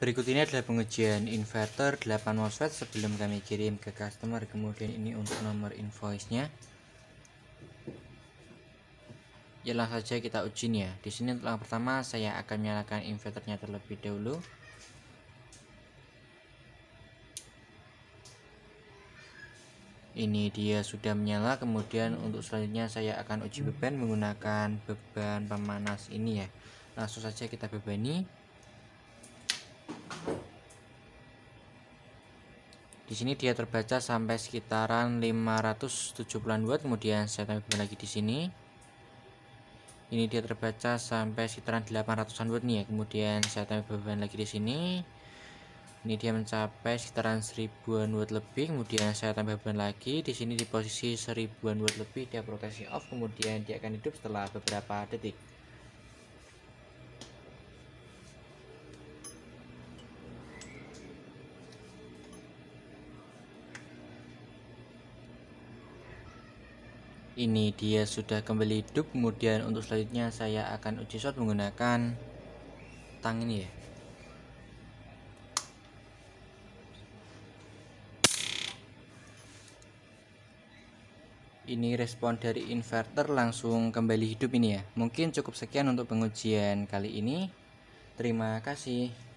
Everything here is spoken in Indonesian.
Berikut ini adalah pengujian inverter 8 MOSFET sebelum kami kirim ke customer. Kemudian ini untuk nomor invoice-nya. Ya, langsung saja kita uji ya. Di sini untuk langkah pertama saya akan menyalakan inverternya terlebih dahulu. ini dia sudah menyala kemudian untuk selanjutnya saya akan uji beban menggunakan beban pemanas ini ya langsung saja kita bebani di sini dia terbaca sampai sekitaran 570-an watt kemudian saya tambah lagi di sini ini dia terbaca sampai sekitaran 800an watt nih ya kemudian saya tambah beban lagi di sini ini dia mencapai sekitaran 1000an watt lebih kemudian saya tambah beban lagi di sini di posisi 1000an watt lebih dia proteksi off kemudian dia akan hidup setelah beberapa detik ini dia sudah kembali hidup kemudian untuk selanjutnya saya akan uji shot menggunakan tang ini ya ini respon dari inverter langsung kembali hidup ini ya mungkin cukup sekian untuk pengujian kali ini terima kasih